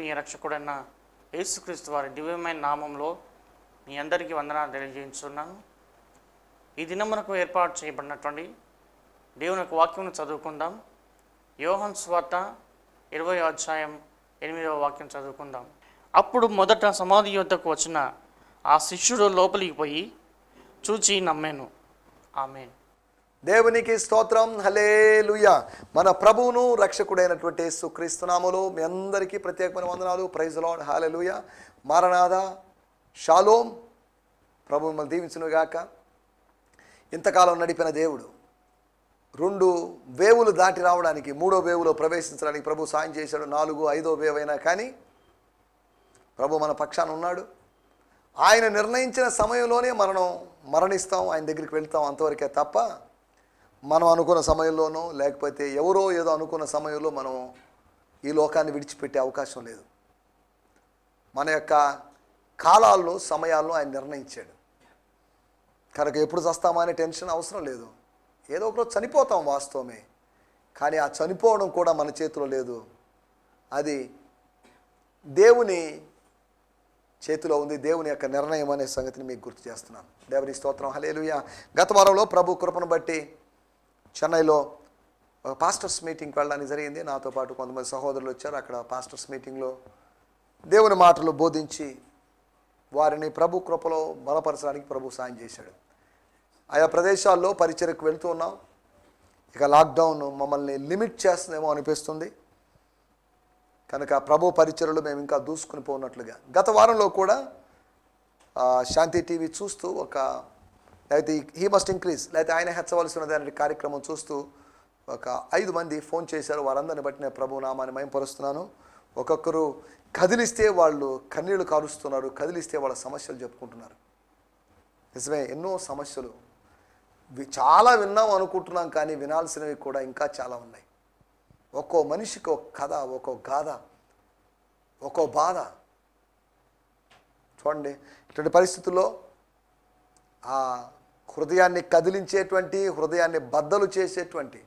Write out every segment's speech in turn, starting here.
ప్రియ రక్షకుడైన యేసుక్రీస్తు వారి దివ్యమైన నామంలో మీ అందరికీ వందనాలు తెలియజేస్తున్నాను ఈ దినమునకు ఏర్పాటు చేయబడినటువంటి దేవుని యొక్క వాక్యం చదువుకుందాం యోహన్ స్వార్త ఇరవై అధ్యాయం ఎనిమిదవ వాక్యం చదువుకుందాం అప్పుడు మొదట సమాధి యుద్ధకు వచ్చిన ఆ శిష్యుడు లోపలికి పోయి చూచి నమ్మాను ఆమెను దేవునికి స్తోత్రం హలే మన ప్రభువును రక్షకుడైనటువంటి సుక్రీస్తునాములు మీ అందరికీ ప్రత్యేకమైన వందనాలు ప్రైజ్లో హాలే లూయ మారనాథ షాలోం ప్రభు మిమ్మల్ని దీవించునుగాక ఇంతకాలం నడిపిన దేవుడు రెండు వేవులు దాటి రావడానికి మూడో వేవులో ప్రవేశించడానికి ప్రభు సాయం చేశాడు నాలుగు ఐదో వేవైనా కానీ ప్రభు మన పక్షాన ఉన్నాడు ఆయన నిర్ణయించిన సమయంలోనే మనం మరణిస్తాం ఆయన దగ్గరికి వెళ్తాం అంతవరకే తప్ప మనం అనుకున్న సమయంలోనో లేకపోతే ఎవరో ఏదో అనుకున్న సమయంలో మనం ఈ లోకాన్ని విడిచిపెట్టే అవకాశం లేదు మన యొక్క కాలాల్లో సమయాల్లో ఆయన నిర్ణయించాడు కనుక ఎప్పుడు చస్తామా అనే టెన్షన్ అవసరం లేదు ఏదో ఒకరోజు చనిపోతాం వాస్తవమే కానీ ఆ చనిపోవడం కూడా మన చేతిలో లేదు అది దేవుని చేతిలో ఉంది దేవుని యొక్క నిర్ణయం అనే సంగతిని మీకు గుర్తు చేస్తున్నాను దేవుని స్తోత్రం హలేలుయ గత వారంలో ప్రభు కృపను బట్టి చెన్నైలో పాస్టర్స్ మీటింగ్కి వెళ్ళడానికి జరిగింది నాతో పాటు కొంతమంది సహోదరులు వచ్చారు అక్కడ పాస్టర్స్ మీటింగ్లో దేవుని మాటలు బోధించి వారిని ప్రభు కృపలో బలపరచడానికి ప్రభు సాయం చేశాడు ఆయా ప్రదేశాల్లో పరిచయకు వెళ్తూ ఉన్నాం ఇక లాక్డౌన్ మమ్మల్ని లిమిట్ చేస్తుందేమో అనిపిస్తుంది కనుక ప్రభు పరిచయలు మేము ఇంకా దూసుకుని పోనట్లుగా గత వారంలో కూడా శాంతి టీవీ చూస్తూ ఒక లేకపోతే హీ మస్ట్ ఇంక్రీజ్ లేకపోతే ఆయన ఉన్నది అనే కార్యక్రమం చూస్తూ ఒక ఐదు మంది ఫోన్ చేశారు వారందరిని బట్టి నేను ప్రభు నామాన్ని మయంపరుస్తున్నాను ఒక్కొక్కరు కదిలిస్తే వాళ్ళు కన్నీళ్లు కారుస్తున్నారు కదిలిస్తే వాళ్ళ సమస్యలు చెప్పుకుంటున్నారు నిజమే ఎన్నో సమస్యలు చాలా విన్నాం అనుకుంటున్నాం కానీ వినాల్సినవి కూడా ఇంకా చాలా ఉన్నాయి ఒక్కో మనిషికి ఒక కథ ఒక్కో గాథ ఒక్కో బాధ చూడండి ఇటువంటి పరిస్థితుల్లో హృదయాన్ని కదిలించేటువంటి హృదయాన్ని బద్దలు చేసేటువంటి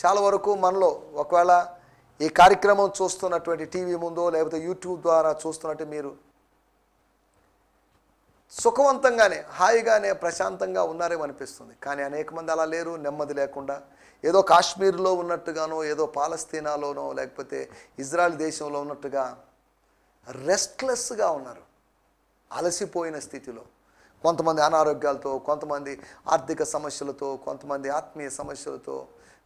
చాలా వరకు మనలో ఒకవేళ ఈ కార్యక్రమం చూస్తున్నటువంటి టీవీ ముందో లేకపోతే యూట్యూబ్ ద్వారా చూస్తున్నట్టు మీరు సుఖవంతంగానే హాయిగానే ప్రశాంతంగా ఉన్నారేమో అనిపిస్తుంది కానీ అనేక మంది అలా లేరు నెమ్మది లేకుండా ఏదో కాశ్మీర్లో ఉన్నట్టుగానో ఏదో పాలస్తీనాలోనో లేకపోతే ఇజ్రాయల్ దేశంలో ఉన్నట్టుగా రెస్ట్లెస్గా ఉన్నారు అలసిపోయిన స్థితిలో కొంతమంది అనారోగ్యాలతో కొంతమంది ఆర్థిక సమస్యలతో కొంతమంది ఆత్మీయ సమస్యలతో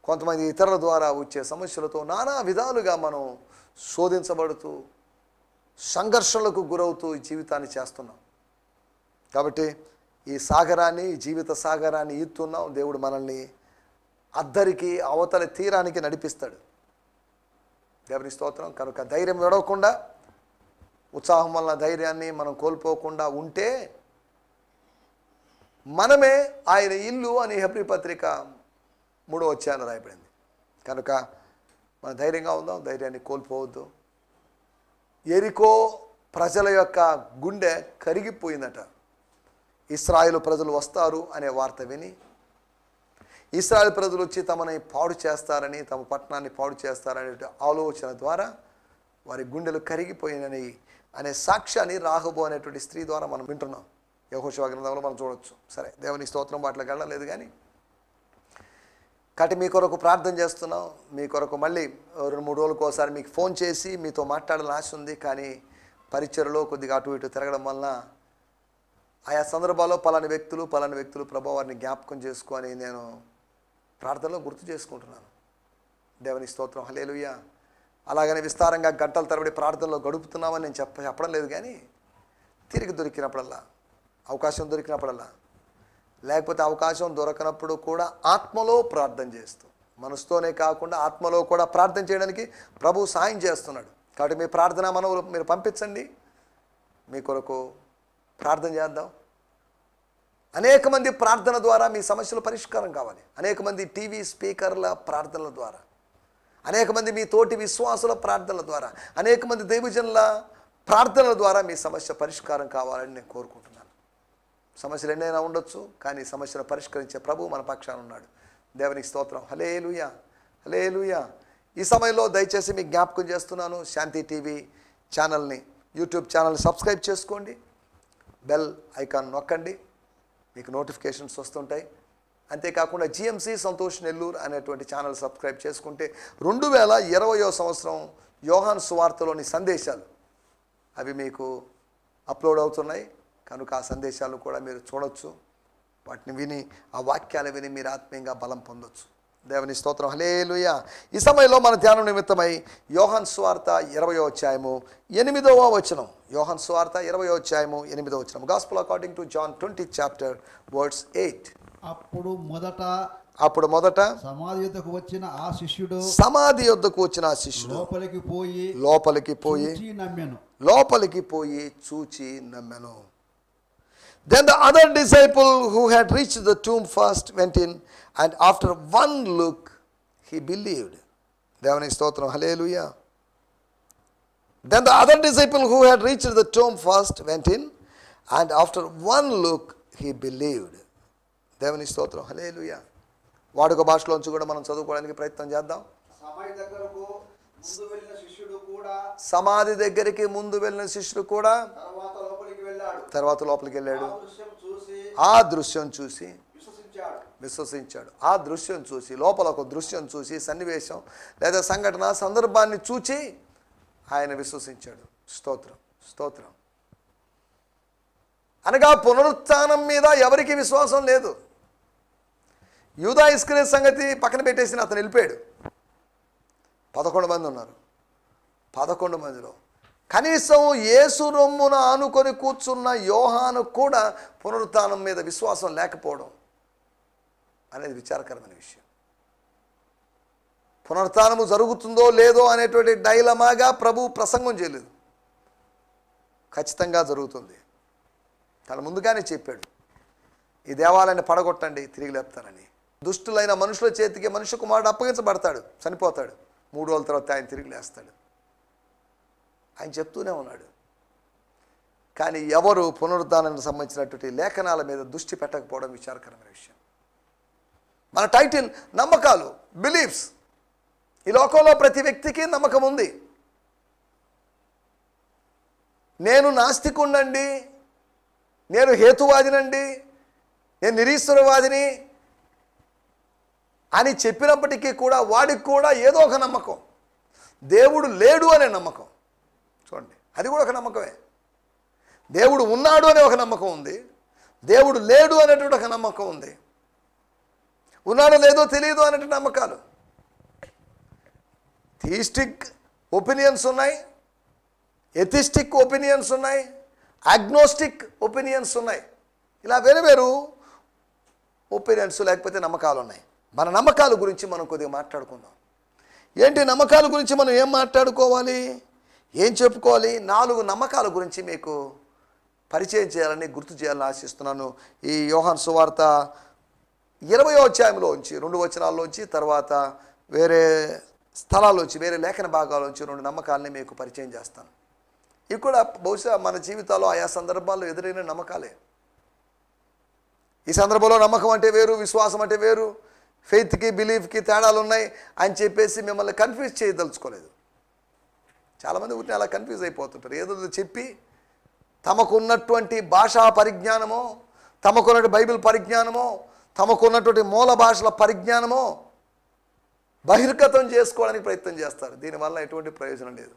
కొంతమంది ఇతరుల ద్వారా వచ్చే సమస్యలతో నానా విధాలుగా మనం శోధించబడుతూ సంఘర్షణలకు గురవుతూ ఈ జీవితాన్ని చేస్తున్నాం కాబట్టి ఈ సాగరాన్ని జీవిత సాగరాన్ని ఈత్తున్నాం దేవుడు మనల్ని అద్దరికి అవతల తీరానికి నడిపిస్తాడు దేవుని స్తోత్రం కనుక ధైర్యం విడవకుండా ఉత్సాహం వలన ధైర్యాన్ని మనం కోల్పోకుండా ఉంటే మనమే ఆయన ఇల్లు అని హెబ్రి పత్రిక మూడో వచ్చాను రాయబడింది కనుక మన ధైర్యంగా ఉందాం ధైర్యాన్ని కోల్పోవద్దు ఎరికో ప్రజల యొక్క గుండె కరిగిపోయిందట ఇస్రాయలు ప్రజలు వస్తారు అనే వార్త విని ఇస్రాయల్ ప్రజలు వచ్చి తమని పాడు చేస్తారని తమ పట్టణాన్ని పాడు చేస్తారనే ఆలోచన ద్వారా వారి గుండెలు కరిగిపోయినని అనే సాక్ష్యాన్ని రాహబో అనేటువంటి స్త్రీ ద్వారా మనం వింటున్నాం యహోశివ గ్రంథంలో మనం చూడొచ్చు సరే దేవుని స్తోత్రం వాటిలోకి వెళ్ళలేదు కానీ కాబట్టి మీ కొరకు ప్రార్థన చేస్తున్నాం మీ కొరకు మళ్ళీ రెండు మూడు రోజులకు ఒకసారి మీకు ఫోన్ చేసి మీతో మాట్లాడాలని ఆశ ఉంది కానీ పరిచయలో కొద్దిగా అటు ఇటు తిరగడం వలన ఆయా సందర్భాల్లో పలాని వ్యక్తులు పలాని వ్యక్తులు ప్రభావాన్ని జ్ఞాపకం చేసుకొని నేను ప్రార్థనలో గుర్తు చేసుకుంటున్నాను దేవుని స్తోత్రం హలేలుయ్య అలాగనే విస్తారంగా గంటల తరబడి ప్రార్థనలో గడుపుతున్నామని నేను చెప్ప చెప్పడం లేదు కానీ తిరిగి దొరికినప్పుడల్లా అవకాశం దొరికినప్పుడల్లా లేకపోతే అవకాశం దొరకనప్పుడు కూడా ఆత్మలో ప్రార్థన చేస్తూ మనసుతోనే కాకుండా ఆత్మలో కూడా ప్రార్థన చేయడానికి ప్రభు సాయం చేస్తున్నాడు కాబట్టి మీ ప్రార్థన మనవులు మీరు పంపించండి మీ కొరకు ప్రార్థన చేద్దాం అనేక మంది ప్రార్థన ద్వారా మీ సమస్యలు పరిష్కారం కావాలి అనేక మంది టీవీ స్పీకర్ల ప్రార్థనల ద్వారా అనేక మంది మీ తోటి విశ్వాసుల ప్రార్థనల ద్వారా అనేక మంది దైవజనుల ప్రార్థనల ద్వారా మీ సమస్య పరిష్కారం కావాలని నేను కోరుకుంటున్నాను సమస్యలు ఎన్నైనా ఉండొచ్చు కానీ సమస్యను పరిష్కరించే ప్రభు మన పక్షాన ఉన్నాడు దేవునికి స్తోత్రం హలే లూయా హలే లూయా ఈ సమయంలో దయచేసి మీకు జ్ఞాపకం చేస్తున్నాను శాంతి టీవీ ఛానల్ని యూట్యూబ్ ఛానల్ని సబ్స్క్రైబ్ చేసుకోండి బెల్ ఐకాన్ నొక్కండి మీకు నోటిఫికేషన్స్ వస్తుంటాయి అంతేకాకుండా జిఎంసి సంతోష్ నెల్లూరు అనేటువంటి ఛానల్ సబ్స్క్రైబ్ చేసుకుంటే రెండు వేల ఇరవయో సంవత్సరం యోహాన్ సువార్తలోని సందేశాలు అవి మీకు అప్లోడ్ అవుతున్నాయి కనుక ఆ సందేశాలు కూడా మీరు చూడొచ్చు వాటిని విని ఆ వాక్యాలు విని మీరు ఆత్మీయంగా బలం పొందొచ్చు దేవుని స్తోత్రం హలేలుయ ఈ సమయంలో మన ధ్యానం నిమిత్తమై యోహన్ స్వార్త ఇరవయో అధ్యాయము ఎనిమిదవ వచనం యోహన్ స్వార్త ఇరవయో అధ్యాయము ఎనిమిదవ వచనం gospel according to John twenty chapter words eight అప్పుడు మొదట అప్పుడు మొదట సమాధి యుద్ధకు వచ్చిన ఆ శిష్యుడు సమాధి యుద్ధకు వచ్చిన ఆ శిష్యుడు లోపలికి పోయి లోపలికి పోయి నమ్మెను లోపలికి పోయి చూచి నమ్మెను Then the other disciple who had reached the tomb first went in and after one look he believed. Devani Stotram, hallelujah. Then the other disciple who had reached the tomb first went in and after one look he believed. దేవుని స్తోత్రం hallelujah వాడుక భాషలోంచి కూడా మనం చదువుకోవడానికి ప్రయత్నం చేద్దాం సమాధి దగ్గరికి ముందు వెళ్ళిన శిష్యుడు కూడా తర్వాత లోపలికి వెళ్ళాడు ఆ దృశ్యం చూసి విశ్వసించాడు ఆ దృశ్యం చూసి లోపల ఒక దృశ్యం చూసి సన్నివేశం లేదా సంఘటన సందర్భాన్ని చూచి ఆయన విశ్వసించాడు స్తోత్రం స్తోత్రం అనగా పునరుత్నం మీద ఎవరికి విశ్వాసం లేదు యూదా ఇస్క్రే సంగతి పక్కన పెట్టేసిన అతను వెళ్ళిపోయాడు పదకొండు మంది ఉన్నారు పదకొండు మందిలో కనీసం యేసు రొమ్మున ఆనుకొని కూర్చున్న యోహాను కూడా పునరుత్నం మీద విశ్వాసం లేకపోవడం అనేది విచారకరమైన విషయం పునరుత్నము జరుగుతుందో లేదో అనేటువంటి డైలమాగా ప్రభు ప్రసంగం చేయలేదు ఖచ్చితంగా జరుగుతుంది తను ముందుగానే చెప్పాడు ఈ దేవాలయాన్ని పడగొట్టండి తిరిగి లేపుతానని దుష్టులైన మనుషుల చేతికి మనుషు కుమారుడు అప్పగించబడతాడు చనిపోతాడు మూడు రోజుల తర్వాత ఆయన తిరిగి లేస్తాడు ఆయన చెప్తూనే ఉన్నాడు కానీ ఎవరు పునరుద్ధానానికి సంబంధించినటువంటి లేఖనాల మీద దృష్టి పెట్టకపోవడం విచారకరమైన విషయం మన టైటిల్ నమ్మకాలు బిలీఫ్స్ ఈ లోకంలో ప్రతి వ్యక్తికి నమ్మకం ఉంది నేను నాస్తికుండండి నేను హేతువాదినండి నేను నిరీశ్వరవాదిని అని చెప్పినప్పటికీ కూడా వాడికి కూడా ఏదో ఒక నమ్మకం దేవుడు లేడు అనే నమ్మకం అది కూడా ఒక నమ్మకమే దేవుడు ఉన్నాడు అనే ఒక నమ్మకం ఉంది దేవుడు లేడు అనేటువంటి ఒక నమ్మకం ఉంది ఉన్నాడో లేదో తెలియదు అనే నమ్మకాలు థీస్టిక్ ఒపీనియన్స్ ఉన్నాయి ఎథిస్టిక్ ఒపీనియన్స్ ఉన్నాయి అగ్నోస్టిక్ ఒపీనియన్స్ ఉన్నాయి ఇలా వేరు వేరు ఒపీనియన్స్ లేకపోతే నమ్మకాలు ఉన్నాయి మన నమ్మకాల గురించి మనం కొద్దిగా మాట్లాడుకుందాం ఏంటి నమ్మకాల గురించి మనం ఏం మాట్లాడుకోవాలి ఏం చెప్పుకోవాలి నాలుగు నమ్మకాల గురించి మీకు పరిచయం చేయాలని గుర్తు చేయాలని ఆశిస్తున్నాను ఈ యోహాన్ సువార్త ఇరవయో అధ్యాయంలోంచి రెండు వచనాల్లోంచి తర్వాత వేరే స్థలాల్లోంచి వేరే లేఖన భాగాల్లోంచి రెండు నమ్మకాలని మీకు పరిచయం చేస్తాను ఇవి కూడా బహుశా మన జీవితాల్లో ఆయా సందర్భాల్లో ఎదురైన నమ్మకాలే ఈ సందర్భంలో నమ్మకం అంటే వేరు విశ్వాసం అంటే వేరు ఫెయిత్కి బిలీఫ్కి తేడాలు ఉన్నాయి అని చెప్పేసి మిమ్మల్ని కన్ఫ్యూజ్ చేయదలుచుకోలేదు చాలామంది ఊరిని అలా కన్ఫ్యూజ్ అయిపోతుంటారు ఏదో చెప్పి తమకున్నటువంటి భాషా పరిజ్ఞానమో తమకున్నటువంటి బైబిల్ పరిజ్ఞానమో తమకున్నటువంటి మూల భాషల పరిజ్ఞానమో బహిర్గతం చేసుకోవడానికి ప్రయత్నం చేస్తారు దీనివల్ల ఎటువంటి ప్రయోజనం లేదు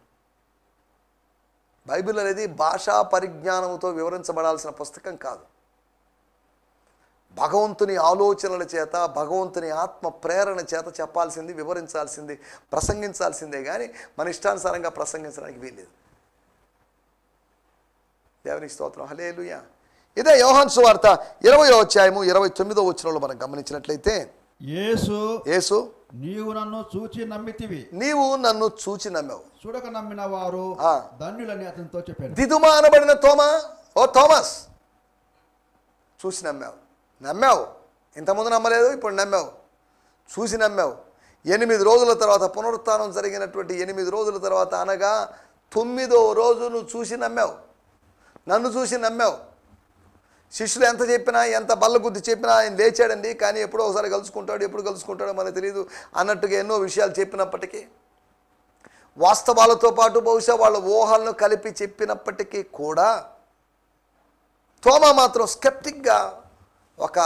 బైబిల్ అనేది భాషా పరిజ్ఞానంతో వివరించబడాల్సిన పుస్తకం కాదు భగవంతుని ఆలోచనల చేత భగవంతుని ఆత్మ ప్రేరణ చేత చెప్పాల్సింది వివరించాల్సింది ప్రసంగించాల్సిందే కానీ మన ఇష్టానుసారంగా ప్రసంగించడానికి వీల్లేదు దేవునికి స్తోత్రం హలేలుయా ఇదే యోహన్ సువార్త ఇరవై అధ్యాయము ఇరవై తొమ్మిదో వచ్చినలో మనం గమనించినట్లయితే యేసు యేసు నీవు నన్ను చూచి నమ్మితివి నీవు నన్ను చూచి నమ్మావు చూడక నమ్మిన వారు ధన్యులని అతనితో దిదుమా అనబడిన తోమా ఓ థోమస్ చూసి నమ్మావు నమ్మావు ఇంతకుముందు నమ్మలేదు ఇప్పుడు నమ్మావు చూసి నమ్మావు ఎనిమిది రోజుల తర్వాత పునరుత్నం జరిగినటువంటి ఎనిమిది రోజుల తర్వాత అనగా తొమ్మిదో రోజు నువ్వు చూసి నమ్మావు నన్ను చూసి నమ్మావు శిష్యులు ఎంత చెప్పినా ఎంత బల్ల గుద్ది చెప్పినా ఆయన లేచాడండి కానీ ఎప్పుడో ఒకసారి కలుసుకుంటాడు ఎప్పుడు కలుసుకుంటాడో మనకు తెలియదు అన్నట్టుగా ఎన్నో విషయాలు చెప్పినప్పటికీ వాస్తవాలతో పాటు బహుశా వాళ్ళ ఊహలను కలిపి చెప్పినప్పటికీ కూడా తోమా మాత్రం స్కెప్టిక్గా ఒక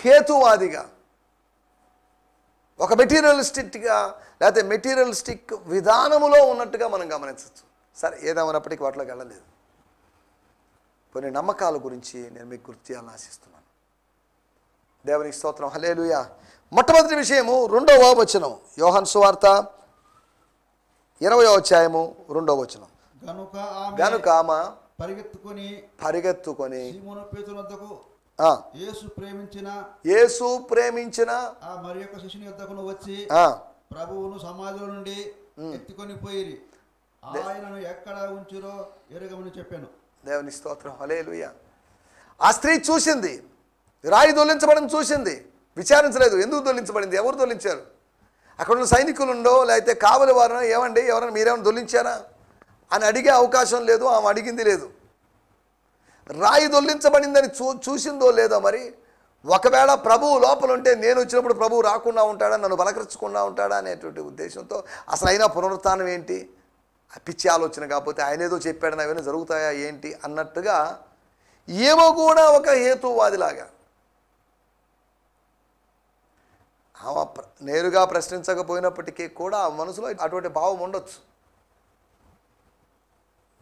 హేతువాదిగా ఒక మెటీరియలిస్టిక్గా లేకపోతే మెటీరియలిస్టిక్ విధానములో ఉన్నట్టుగా మనం గమనించవచ్చు సరే ఏదేమైనప్పటికీ వాటిలోకి వెళ్ళలేదు కొన్ని నమ్మకాల గురించి నేను మీకు గుర్తు చేయాలని ఆశిస్తున్నాను దేవునికి స్తోత్రం హలేలుయ మొట్టమొదటి విషయము రెండవ వచనం యోహన్ సువార్త ఇరవై అధ్యాయము రెండవ వచనం గనుక ఆమె పరిగెత్తుకొని పరిగెత్తుకొని యేసు ప్రేమించిన యేసు ప్రేమించిన ఆ మరి యొక్క శిష్యుని యొద్దకును వచ్చి ప్రభువును నుండి ఎత్తుకొని పోయి ఆయనను ఎక్కడ ఉంచురో ఎరగమని చెప్పాను దేవుని స్తోత్రం హలేలుయ ఆ స్త్రీ చూసింది రాయి దొల్లించబడని చూసింది విచారించలేదు ఎందుకు దొల్లించబడింది ఎవరు దొల్లించారు అక్కడ ఉన్న సైనికులు ఉండో లేకపోతే కావలి వారు ఏమండి ఎవరైనా మీరేమైనా దొల్లించారా అని అడిగే అవకాశం లేదు ఆమె అడిగింది లేదు రాయి దొల్లించబడిందని చూ చూసిందో లేదో మరి ఒకవేళ ప్రభువు లోపల ఉంటే నేను వచ్చినప్పుడు ప్రభువు రాకుండా ఉంటాడా నన్ను బలకరించకుండా ఉంటాడా అనేటువంటి ఉద్దేశంతో అసలు అయినా పునరుత్నం ఏంటి పిచ్చి ఆలోచన కాకపోతే ఆయన ఏదో చెప్పాడు అవన్నీ జరుగుతాయా ఏంటి అన్నట్టుగా ఏమో కూడా ఒక హేతువాదిలాగా ఆమె నేరుగా ప్రశ్నించకపోయినప్పటికీ కూడా మనసులో అటువంటి భావం ఉండొచ్చు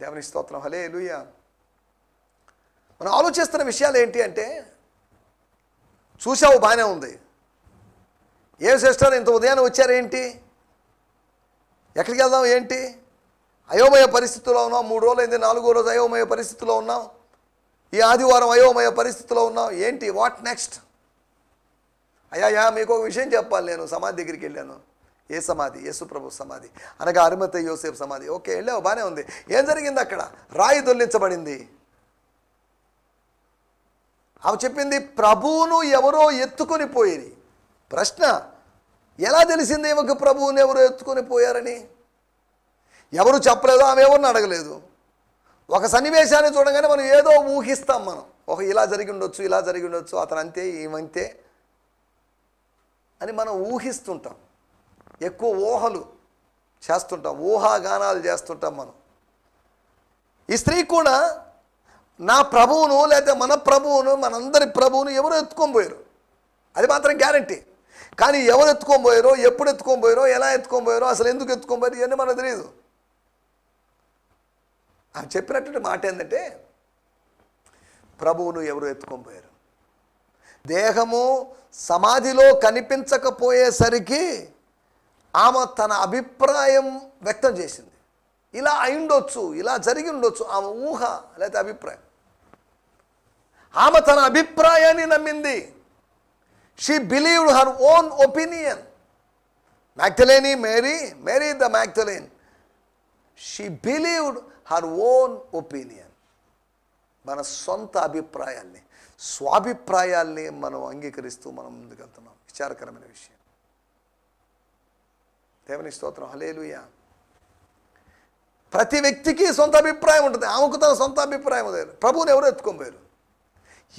దేవుని స్తోత్రం హలే మనం ఆలోచిస్తున్న విషయాలు ఏంటి అంటే చూసావు బాగానే ఉంది ఏం సిస్టర్ ఇంత ఉదయాన్నే వచ్చారేంటి ఎక్కడికి వెళ్దాం ఏంటి అయోమయ పరిస్థితుల్లో ఉన్నాం మూడు రోజులు అయింది నాలుగో రోజు అయోమయ పరిస్థితిలో ఉన్నాం ఈ ఆదివారం అయోమయ పరిస్థితిలో ఉన్నాం ఏంటి వాట్ నెక్స్ట్ అయ్యా మీకు ఒక విషయం చెప్పాలి నేను సమాధి దగ్గరికి వెళ్ళాను ఏ సమాధి యేసుప్రభు సమాధి అనగా అరుమత యోసేపు సమాధి ఓకే వెళ్ళావు బాగానే ఉంది ఏం జరిగింది అక్కడ రాయి దొల్లించబడింది ఆమె చెప్పింది ప్రభువును ఎవరో ఎత్తుకొని పోయేది ప్రశ్న ఎలా తెలిసింది ఈమెకు ప్రభువుని ఎవరో ఎత్తుకొని పోయారని ఎవరు చెప్పలేదు ఆమె ఎవరిని అడగలేదు ఒక సన్నివేశాన్ని చూడగానే మనం ఏదో ఊహిస్తాం మనం ఒక ఇలా జరిగి ఉండొచ్చు ఇలా జరిగి ఉండొచ్చు అతను అంతే ఏమంతే అని మనం ఊహిస్తుంటాం ఎక్కువ ఊహలు చేస్తుంటాం ఊహాగానాలు చేస్తుంటాం మనం ఈ స్త్రీ కూడా నా ప్రభువును లేదా మన ప్రభువును మనందరి ప్రభువును ఎవరు ఎత్తుకొని పోయారు అది మాత్రం గ్యారంటీ కానీ ఎవరు ఎత్తుకొని పోయారో ఎప్పుడు ఎత్తుకొని పోయారో ఎలా ఎత్తుకొని పోయారో అసలు ఎందుకు ఎత్తుకొని పోయారు ఇవన్నీ మనకు తెలియదు ఆమె చెప్పినటువంటి మాట ఏంటంటే ప్రభువును ఎవరు ఎత్తుకొని పోయారు దేహము సమాధిలో కనిపించకపోయేసరికి ఆమె తన అభిప్రాయం వ్యక్తం చేసింది ఇలా అయి ఉండొచ్చు ఇలా జరిగి ఉండొచ్చు ఆమె ఊహ లేకపోతే అభిప్రాయం ఆమె తన అభిప్రాయాన్ని నమ్మింది she believed her own opinion మ్యాక్టలేని Mary Mary the Magdalene she believed her own opinion మన సొంత అభిప్రాయాల్ని స్వాభిప్రాయాల్ని మనం అంగీకరిస్తూ మనం ముందుకెళ్తున్నాం విచారకరమైన విషయం దేవుని స్తోత్రం హలేలుయా ప్రతి వ్యక్తికి సొంత అభిప్రాయం ఉంటుంది ఆమెకు తన సొంత అభిప్రాయం లేదు ప్రభువుని ఎవరు ఎత్తుకొని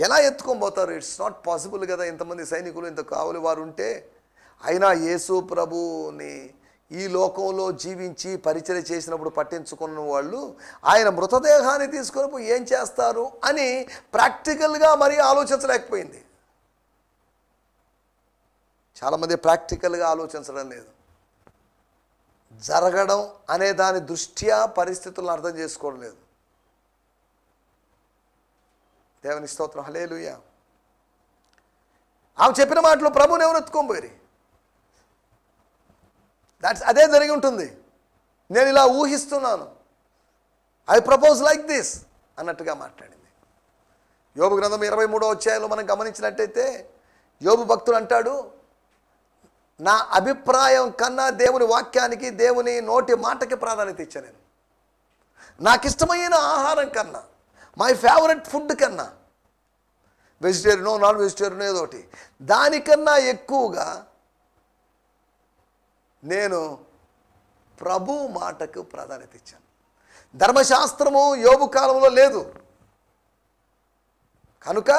ఎలా ఎత్తుకొని పోతారు ఇట్స్ నాట్ పాసిబుల్ కదా ఇంతమంది సైనికులు ఇంత కావులు వారు ఉంటే అయినా యేసు ప్రభుని ఈ లోకంలో జీవించి పరిచయం చేసినప్పుడు పట్టించుకున్న వాళ్ళు ఆయన మృతదేహాన్ని తీసుకొని ఏం చేస్తారు అని ప్రాక్టికల్గా మరీ ఆలోచించలేకపోయింది చాలామంది ప్రాక్టికల్గా ఆలోచించడం లేదు జరగడం అనే దాని దృష్ట్యా పరిస్థితులను అర్థం చేసుకోవడం లేదు దేవుని స్తోత్రం హలేలుయ ఆమె చెప్పిన మాటలు ప్రభుని ఎవరు ఎత్తుకొని దాట్స్ అదే జరిగి ఉంటుంది నేను ఇలా ఊహిస్తున్నాను ఐ ప్రపోజ్ లైక్ దిస్ అన్నట్టుగా మాట్లాడింది యోగు గ్రంథం ఇరవై మూడో అధ్యాయంలో మనం గమనించినట్టయితే యోగు భక్తుడు అంటాడు నా అభిప్రాయం కన్నా దేవుని వాక్యానికి దేవుని నోటి మాటకి ప్రాధాన్యత ఇచ్చా నేను నాకు ఇష్టమైన ఆహారం కన్నా మై ఫేవరెట్ ఫుడ్ కన్నా వెజిటేరియనో నాన్ వెజిటేరియన్ ఏదో ఒకటి దానికన్నా ఎక్కువగా నేను ప్రభు మాటకు ప్రాధాన్యత ఇచ్చాను ధర్మశాస్త్రము యోగు కాలంలో లేదు కనుక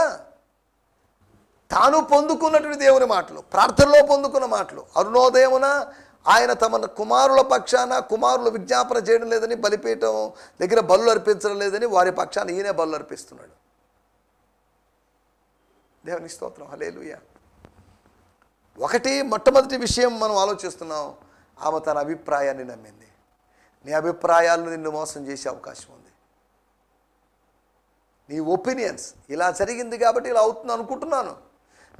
తాను పొందుకున్నటువంటి దేవుని మాటలు ప్రార్థనలో పొందుకున్న మాటలు అరుణోదయమున ఆయన తమ కుమారుల పక్షాన కుమారులు విజ్ఞాపన చేయడం లేదని బలిపీఠం దగ్గర బల్లు అర్పించడం లేదని వారి పక్షాన ఈయనే బలు అర్పిస్తున్నాడు దేవుని స్తోత్రం హలేలుయ ఒకటి మొట్టమొదటి విషయం మనం ఆలోచిస్తున్నాం ఆమె తన అభిప్రాయాన్ని నమ్మింది నీ అభిప్రాయాలను నిన్ను మోసం చేసే అవకాశం ఉంది నీ ఒపీనియన్స్ ఇలా జరిగింది కాబట్టి ఇలా అవుతుంది అనుకుంటున్నాను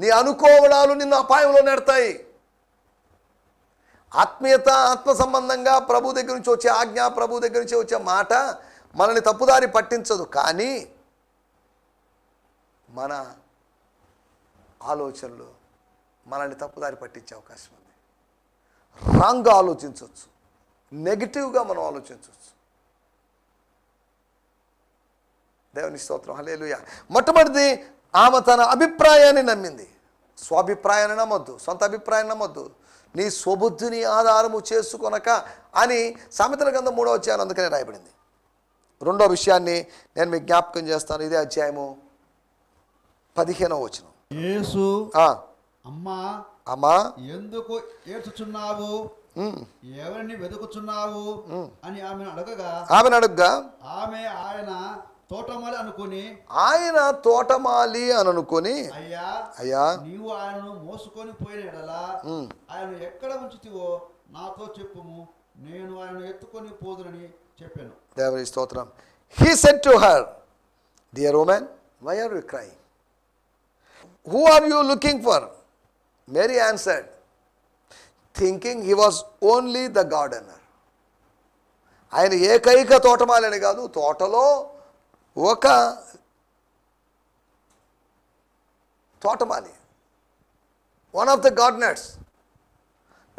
నీ అనుకోవడాలు నిన్ను అపాయంలో నెడతాయి ఆత్మీయత ఆత్మ సంబంధంగా ప్రభు దగ్గర నుంచి వచ్చే ఆజ్ఞ ప్రభు దగ్గర నుంచి వచ్చే మాట మనల్ని తప్పుదారి పట్టించదు కానీ మన ఆలోచనలు మనల్ని తప్పుదారి పట్టించే అవకాశం ఉంది రాంగ్గా ఆలోచించవచ్చు నెగిటివ్గా మనం ఆలోచించవచ్చు దేవుని స్తోత్రం హలేలుయ మొట్టమొదటిది ఆమె తన అభిప్రాయాన్ని నమ్మింది స్వాభిప్రాయాన్ని నమ్మొద్దు సొంత అభిప్రాయాన్ని నమ్మొద్దు నీ స్వబుద్ధిని ఆధారము చేసుకొనక అని సామెతల గంధం మూడో అధ్యాయం అందుకనే రాయబడింది రెండో విషయాన్ని నేను మీకు జ్ఞాపకం చేస్తాను ఇదే అధ్యాయము పదిహేనో వచనం యేసు అమ్మా అమ్మా ఎందుకు ఏడ్చుచున్నావు ఎవరిని వెతుకుచున్నావు అని ఆమె అడగగా ఆమె అడగగా ఆమె ఆయన తోటమాలి అనుకొని ఆయన తోటమాలి అని అనుకుని అయ్యా అయ్యా నీవు ఆయనను మోసుకొని పోయిన ఎడలా ఆయన ఎక్కడ ఉంచితివో నాతో చెప్పుము నేను ఆయన ఎత్తుకొని పోదునని చెప్పాను దేవుని స్తోత్రం he said to her dear woman why are you cry who are you looking for Mary answered thinking he was only the gardener ఆయన ఏకైక తోటమాలని కాదు తోటలో ఒక తోటమాలి వన్ ఆఫ్ ద గార్డెనర్స్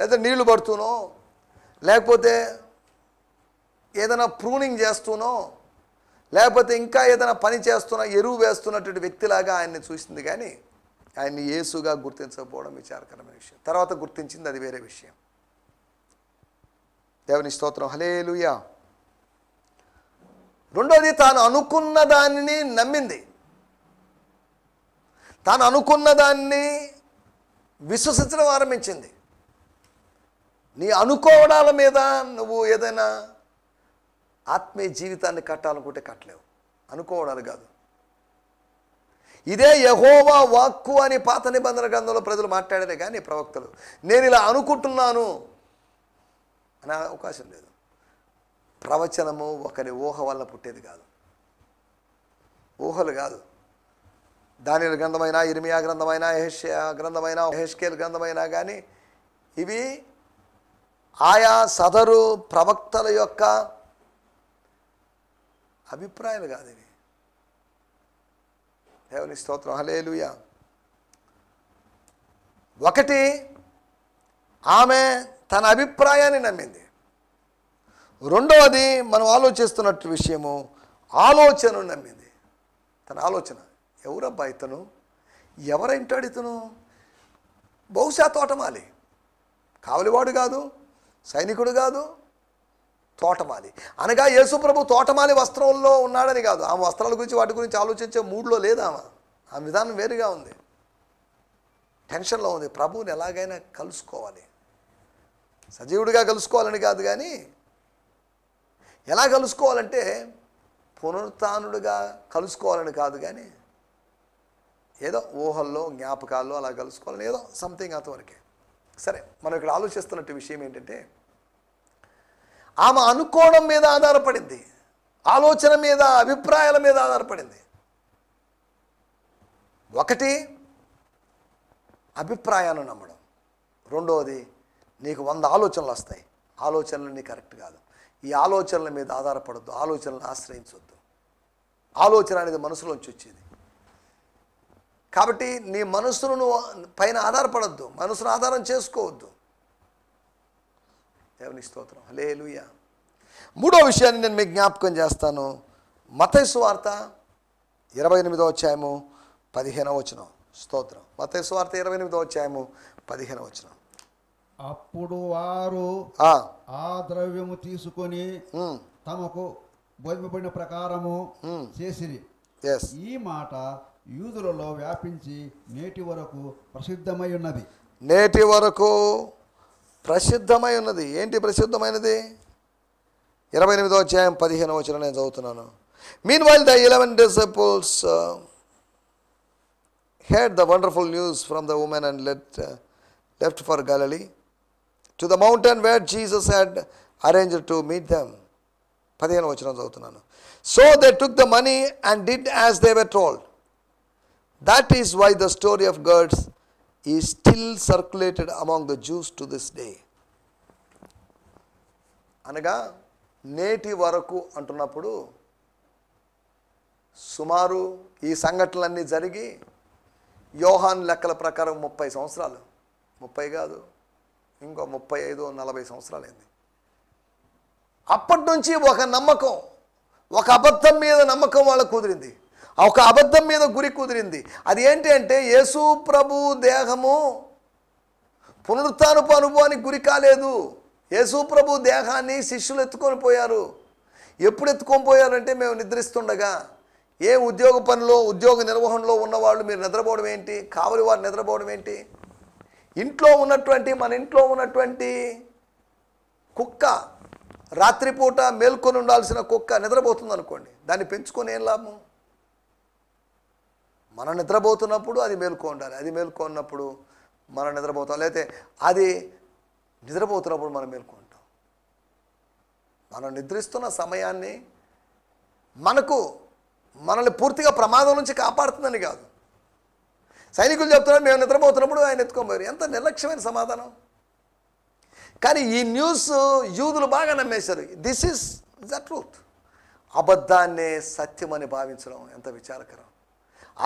లేదా నీళ్లు పడుతూనో లేకపోతే ఏదైనా ప్రూనింగ్ చేస్తూనో లేకపోతే ఇంకా ఏదైనా పని చేస్తున్న ఎరువు వేస్తున్నటువంటి వ్యక్తిలాగా ఆయన్ని చూసింది కానీ ఆయన్ని ఏసుగా గుర్తించకపోవడం విచారకరమైన విషయం తర్వాత గుర్తించింది అది వేరే విషయం దేవుని స్తోత్రం హలేలుయా రెండోది తాను అనుకున్న దానిని నమ్మింది తాను అనుకున్న దాన్ని విశ్వసించడం ఆరంభించింది నీ అనుకోవడాల మీద నువ్వు ఏదైనా ఆత్మీయ జీవితాన్ని కట్టాలనుకుంటే కట్టలేవు అనుకోవడాలు కాదు ఇదే యహోవా వాక్కు అని పాత నిబంధన గ్రంథంలో ప్రజలు మాట్లాడారే కానీ ప్రవక్తలు నేను ఇలా అనుకుంటున్నాను అనే అవకాశం లేదు ప్రవచనము ఒకరి ఊహ వల్ల పుట్టేది కాదు ఊహలు కాదు దాని గ్రంథమైన ఇర్మియా గ్రంథమైన హెష్య గ్రంథమైన హేష్కేల్ గ్రంథమైనా కానీ ఇవి ఆయా సదరు ప్రవక్తల యొక్క అభిప్రాయాలు కాదు ఇవి దేవుని స్తోత్రం హలేలుయ ఒకటి ఆమె తన అభిప్రాయాన్ని నమ్మింది రెండవది మనం ఆలోచిస్తున్నట్టు విషయము ఆలోచన నమ్మింది తన ఆలోచన ఎవరబ్బా ఇతను ఎవరంటాడు ఇతను బహుశా తోటమాలి కావలివాడు కాదు సైనికుడు కాదు తోటమాలి అనగా యేసుప్రభు తోటమాలి వస్త్రంలో ఉన్నాడని కాదు ఆమె వస్త్రాల గురించి వాటి గురించి ఆలోచించే మూడ్లో లేదు ఆమె ఆ విధానం వేరుగా ఉంది టెన్షన్లో ఉంది ప్రభువుని ఎలాగైనా కలుసుకోవాలి సజీవుడిగా కలుసుకోవాలని కాదు కానీ ఎలా కలుసుకోవాలంటే పునరుత్నుడుగా కలుసుకోవాలని కాదు కానీ ఏదో ఊహల్లో జ్ఞాపకాల్లో అలా కలుసుకోవాలని ఏదో సంథింగ్ అంతవరకే సరే మనం ఇక్కడ ఆలోచిస్తున్నట్టు విషయం ఏంటంటే ఆమె అనుకోవడం మీద ఆధారపడింది ఆలోచన మీద అభిప్రాయాల మీద ఆధారపడింది ఒకటి అభిప్రాయాన్ని నమ్మడం రెండవది నీకు వంద ఆలోచనలు వస్తాయి ఆలోచనలన్నీ కరెక్ట్ కాదు ఈ ఆలోచనల మీద ఆధారపడద్దు ఆలోచనలను ఆశ్రయించవద్దు ఆలోచన అనేది మనసులోంచి వచ్చేది కాబట్టి నీ మనసును పైన ఆధారపడద్దు మనసును ఆధారం చేసుకోవద్దు దేవుని స్తోత్రం హలే మూడో విషయాన్ని నేను మీకు జ్ఞాపకం చేస్తాను మతైసు వార్త ఇరవై ఎనిమిదో వచ్చాయము పదిహేనవ వచనం స్తోత్రం మతైసు వార్త ఇరవై ఎనిమిదో వచ్చాయము పదిహేనవ వచనం అప్పుడు వారు ఆ ద్రవ్యము తీసుకొని తమకు బోధింపబడిన ప్రకారము చేసిరి ఈ మాట యూదులలో వ్యాపించి నేటి వరకు ప్రసిద్ధమై ఉన్నది నేటి వరకు ప్రసిద్ధమై ఉన్నది ఏంటి ప్రసిద్ధమైనది ఇరవై ఎనిమిదో అధ్యాయం పదిహేను వచ్చిన నేను చదువుతున్నాను meanwhile the eleven disciples heard the wonderful news from the women and let left for Galilee to the mountain where Jesus had arrange to meet them పదిహేను వచ్చిన చదువుతున్నాను so they took the money and did as they were told that is why the story of guards is still circulated among the Jews to this day అనగా నేటి వరకు అంటున్నప్పుడు సుమారు ఈ సంఘటనలన్నీ జరిగి యోహాన్ లెక్కల ప్రకారం ముప్పై సంవత్సరాలు ముప్పై కాదు ఇంకో ముప్పై ఐదు నలభై సంవత్సరాలైంది అప్పటి నుంచి ఒక నమ్మకం ఒక అబద్ధం మీద నమ్మకం వాళ్ళకు కుదిరింది ఒక అబద్ధం మీద గురి కుదిరింది అది ఏంటి అంటే యేసు ప్రభు దేహము పునరుత్నపు అనుభవానికి గురి కాలేదు యేసు ప్రభు దేహాన్ని శిష్యులు ఎత్తుకొని పోయారు ఎప్పుడు ఎత్తుకొని పోయారంటే మేము నిద్రిస్తుండగా ఏ ఉద్యోగ పనిలో ఉద్యోగ నిర్వహణలో ఉన్నవాళ్ళు మీరు నిద్రపోవడం ఏంటి కావలి వారు నిద్రపోవడం ఏంటి ఇంట్లో ఉన్నటువంటి మన ఇంట్లో ఉన్నటువంటి కుక్క రాత్రిపూట మేల్కొని ఉండాల్సిన కుక్క నిద్రపోతుంది అనుకోండి దాన్ని పెంచుకొని ఏం లాభం మనం నిద్రపోతున్నప్పుడు అది మేల్కో ఉండాలి అది మేల్కొన్నప్పుడు మనం నిద్రపోతాం లేకపోతే అది నిద్రపోతున్నప్పుడు మనం మేల్కొంటాం మనం నిద్రిస్తున్న సమయాన్ని మనకు మనల్ని పూర్తిగా ప్రమాదం నుంచి కాపాడుతుందని కాదు సైనికులు చెప్తున్నారు మేము నిద్రపోతున్నప్పుడు ఆయన ఎత్తుకోబోయారు ఎంత నిర్లక్ష్యమైన సమాధానం కానీ ఈ న్యూస్ యూదులు బాగా నమ్మేశారు దిస్ ఈస్ ద ట్రూత్ అబద్ధాన్నే సత్యమని భావించడం ఎంత విచారకరం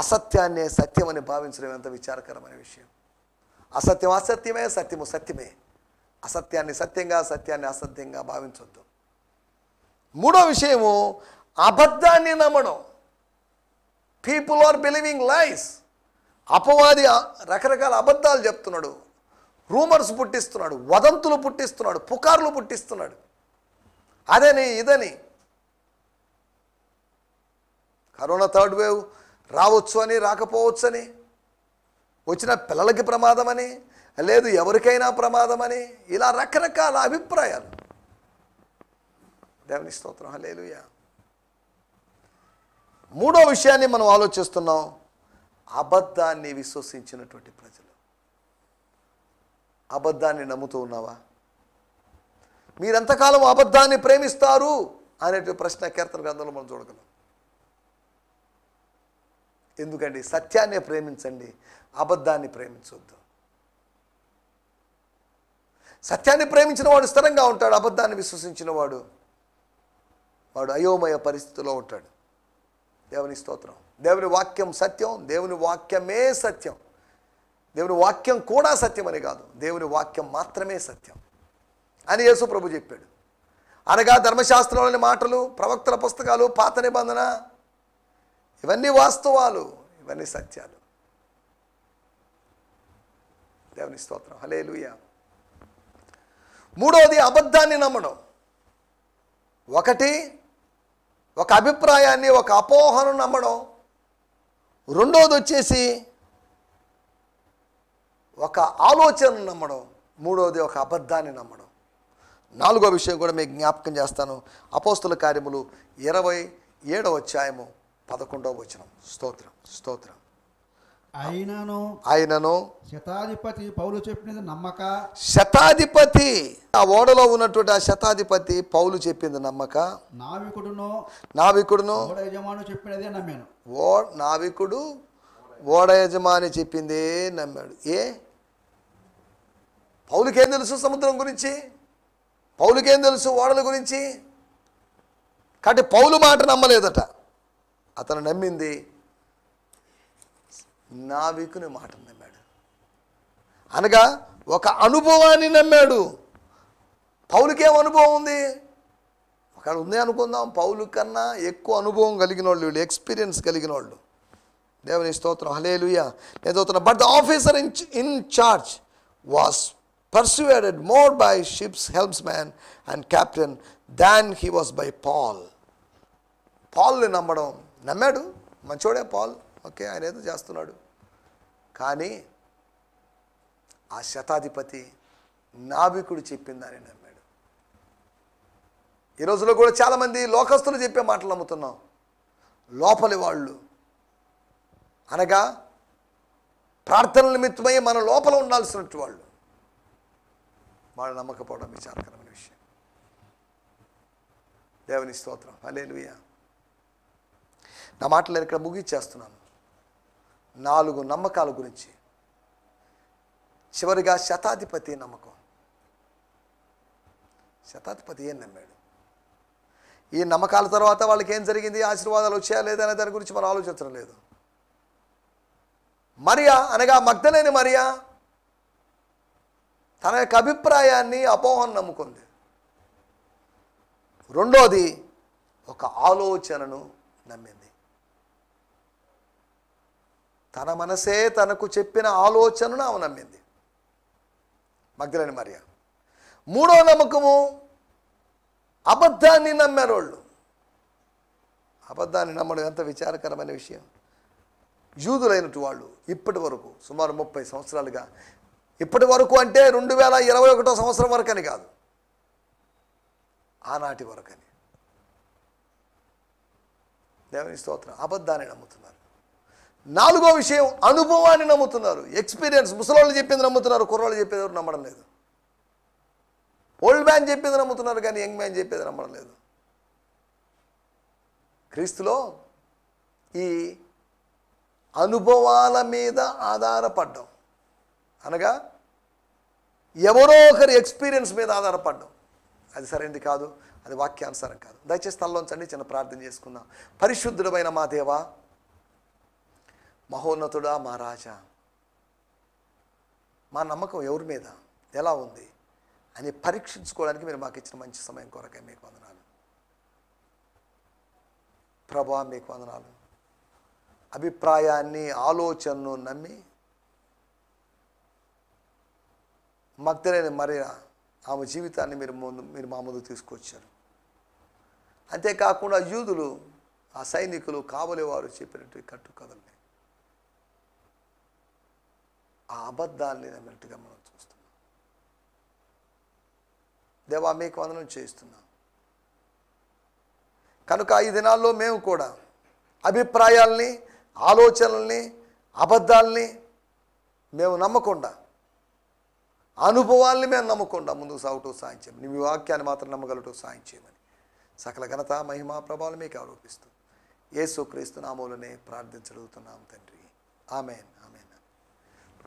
అసత్యాన్నే సత్యమని భావించడం ఎంత విచారకరమైన విషయం అసత్యం అసత్యమే సత్యము సత్యమే అసత్యాన్ని సత్యంగా సత్యాన్ని అసత్యంగా భావించవద్దు మూడో విషయము అబద్ధాన్ని నమ్మడం పీపుల్ ఆర్ బిలీవింగ్ లైఫ్ అపవాది రకరకాల అబద్ధాలు చెప్తున్నాడు రూమర్స్ పుట్టిస్తున్నాడు వదంతులు పుట్టిస్తున్నాడు పుకార్లు పుట్టిస్తున్నాడు అదని ఇదని కరోనా థర్డ్ వేవ్ రావచ్చు అని రాకపోవచ్చు అని వచ్చిన పిల్లలకి ప్రమాదమని లేదు ఎవరికైనా ప్రమాదమని ఇలా రకరకాల అభిప్రాయాలు దేవుని స్తోత్రం లేదు మూడో విషయాన్ని మనం ఆలోచిస్తున్నాం అబద్ధాన్ని విశ్వసించినటువంటి ప్రజలు అబద్ధాన్ని నమ్ముతూ ఉన్నావా మీరెంతకాలం అబద్ధాన్ని ప్రేమిస్తారు అనేటువంటి ప్రశ్న కీర్తన గ్రంథంలో మనం చూడగలం ఎందుకండి సత్యాన్ని ప్రేమించండి అబద్ధాన్ని ప్రేమించొద్దు సత్యాన్ని ప్రేమించిన వాడు స్థిరంగా ఉంటాడు అబద్ధాన్ని విశ్వసించిన వాడు వాడు అయోమయ పరిస్థితిలో ఉంటాడు దేవుని స్తోత్రం దేవుని వాక్యం సత్యం దేవుని వాక్యమే సత్యం దేవుని వాక్యం కూడా సత్యం అని కాదు దేవుని వాక్యం మాత్రమే సత్యం అని యేసు ప్రభు చెప్పాడు అనగా ధర్మశాస్త్రంలోని మాటలు ప్రవక్తల పుస్తకాలు పాత నిబంధన ఇవన్నీ వాస్తవాలు ఇవన్నీ సత్యాలు దేవుని స్తోత్రం హలే లూయ మూడవది అబద్ధాన్ని నమ్మడం ఒకటి ఒక అభిప్రాయాన్ని ఒక అపోహను నమ్మడం రెండోది వచ్చేసి ఒక ఆలోచనను నమ్మడం మూడోది ఒక అబద్ధాన్ని నమ్మడం నాలుగో విషయం కూడా మీకు జ్ఞాపకం చేస్తాను అపోస్తుల కార్యములు ఇరవై ఏడవ అధ్యాయము పదకొండవ వచనం స్తోత్రం స్తోత్రం ఆయనను శతాధిపతి పౌలు నమ్మక శతాధిపతి ఆ ఓడలో ఉన్నటువంటి ఆ శతాధిపతి పౌలు చెప్పింది నమ్మక నావికుడును నావికుడును ఓడ యజమాను చెప్పినదే నమ్మాను ఓ నావికుడు ఓడ యజమాని చెప్పిందే నమ్మాడు ఏ పౌలుకేం తెలుసు సముద్రం గురించి పౌలుకేం తెలుసు ఓడల గురించి కాబట్టి పౌలు మాట నమ్మలేదట అతను నమ్మింది నావికుని మాటను నమ్మాడు అనగా ఒక అనుభవాన్ని నమ్మాడు పౌలకేం అనుభవం ఉంది అక్కడ ఉంది అనుకుందాం పౌలు కన్నా ఎక్కువ అనుభవం కలిగిన వాళ్ళు వీళ్ళు ఎక్స్పీరియన్స్ కలిగిన వాళ్ళు దేవుని స్తోత్రం హలేలుయ నేను చదువుతున్నా but the officer in in charge was persuaded more by ship's helmsman and captain than he was by Paul పాల్ని నమ్మడం నమ్మాడు మంచోడే పాల్ ఓకే ఆయన ఏదో చేస్తున్నాడు కానీ ఆ శతాధిపతి నాభికుడు చెప్పిందని నమ్మాడు ఈ రోజులో కూడా చాలామంది లోకస్తులు చెప్పే మాటలు నమ్ముతున్నాం లోపలి వాళ్ళు అనగా ప్రార్థన నిమిత్తమై మన లోపల ఉండాల్సినట్టు వాళ్ళు వాళ్ళు నమ్మకపోవడం విచారకరమైన విషయం దేవుని స్తోత్రం అలే నా మాటలు ఇక్కడ ముగించేస్తున్నాను నాలుగు నమ్మకాల గురించి చివరిగా శతాధిపతి నమ్మకం శతాధిపతి ఏం నమ్మాడు ఈ నమ్మకాల తర్వాత వాళ్ళకి ఏం జరిగింది ఆశీర్వాదాలు వచ్చాయా లేదా అనే దాని గురించి మనం ఆలోచించడం లేదు మరియా అనగా మగ్ధనేని మరియా తన యొక్క అభిప్రాయాన్ని అపోహను నమ్ముకుంది రెండోది ఒక ఆలోచనను నమ్మింది తన మనసే తనకు చెప్పిన ఆలోచనను ఆమె నమ్మింది మగ్గులని మరియ మూడో నమ్మకము అబద్ధాన్ని నమ్మారు వాళ్ళు అబద్ధాన్ని నమ్మడం ఎంత విచారకరమైన విషయం యూదులైనటు వాళ్ళు ఇప్పటి వరకు సుమారు ముప్పై సంవత్సరాలుగా ఇప్పటి వరకు అంటే రెండు వేల ఇరవై ఒకటో సంవత్సరం వరకు అని కాదు ఆనాటి వరకు అని దేవుని స్తోత్రం అబద్ధాన్ని నమ్ముతున్నారు నాలుగో విషయం అనుభవాన్ని నమ్ముతున్నారు ఎక్స్పీరియన్స్ ముసలోళ్ళు చెప్పింది నమ్ముతున్నారు కుర్రోళ్ళు చెప్పేది ఎవరు నమ్మడం లేదు ఓల్డ్ మ్యాన్ చెప్పేది నమ్ముతున్నారు కానీ యంగ్ మ్యాన్ చెప్పేది నమ్మడం లేదు క్రీస్తులో ఈ అనుభవాల మీద ఆధారపడ్డం అనగా ఎవరో ఒకరి ఎక్స్పీరియన్స్ మీద ఆధారపడ్డం అది సరైనది కాదు అది వాక్యానుసారం కాదు దయచేసి తల్లోంచండి చిన్న ప్రార్థన చేసుకుందాం పరిశుద్ధుడమైన మా దేవా మహోన్నతుడా మా రాజా మా నమ్మకం ఎవరి మీద ఎలా ఉంది అని పరీక్షించుకోవడానికి మీరు మాకు ఇచ్చిన మంచి సమయం కొరకే మీకు వందనాలు ప్రభా మీకు వందనాలు అభిప్రాయాన్ని ఆలోచనను నమ్మి మగ్ధులైన మరి ఆమె జీవితాన్ని మీరు ముందు మీరు మా ముందు తీసుకొచ్చారు అంతేకాకుండా యూదులు ఆ సైనికులు కావలేవారు చెప్పినట్టు కట్టు ఆ అబద్ధాలని అన్నట్టుగా మనం చూస్తున్నాం దేవా మీకు వందనం చేయిస్తున్నాం కనుక ఈ దినాల్లో మేము కూడా అభిప్రాయాల్ని ఆలోచనల్ని అబద్ధాలని మేము నమ్మకుండా అనుభవాల్ని మేము నమ్మకుండా ముందుకు సాగుటూ సాయం చేయమని మీ వాక్యాన్ని మాత్రం నమ్మగలటూ సాయం చేయమని సకల ఘనత మహిమా ప్రభావాలు మీకు ఆరోపిస్తూ యేసుక్రీస్తు నామూలనే ప్రార్థించగలుగుతున్నాం తండ్రి ఆమె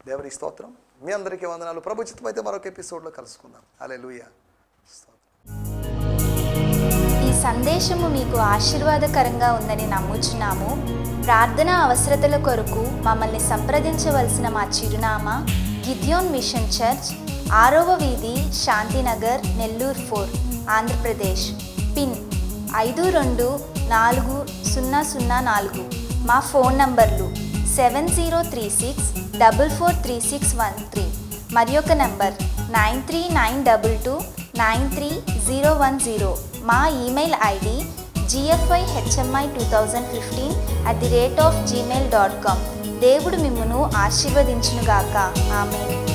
దేవుని స్తోత్రం మీ అందరికీ వందనాలు ప్రభుత్వం అయితే మరొక ఎపిసోడ్లో కలుసుకుందాం అలే లూయా ఈ సందేశము మీకు ఆశీర్వాదకరంగా ఉందని నమ్ముచున్నాము ప్రార్థనా అవసరతల కొరకు మమ్మల్ని సంప్రదించవలసిన మా చిరునామా గిద్యోన్ మిషన్ చర్చ్ ఆరవ వీధి శాంతినగర్ నెల్లూరు ఫోర్ ఆంధ్రప్రదేశ్ పిన్ ఐదు రెండు నాలుగు సున్నా సున్నా నాలుగు మా ఫోన్ నంబర్లు seven zero three six double four three six one three మరి ఒక number nine three nine double two nine three zero one zero మా email ID GFI HMI two thousand fifteen at the rate of Gmail dot com దేవుడు మిమ్మను ఆశీర్వదించునుగాక ఆమె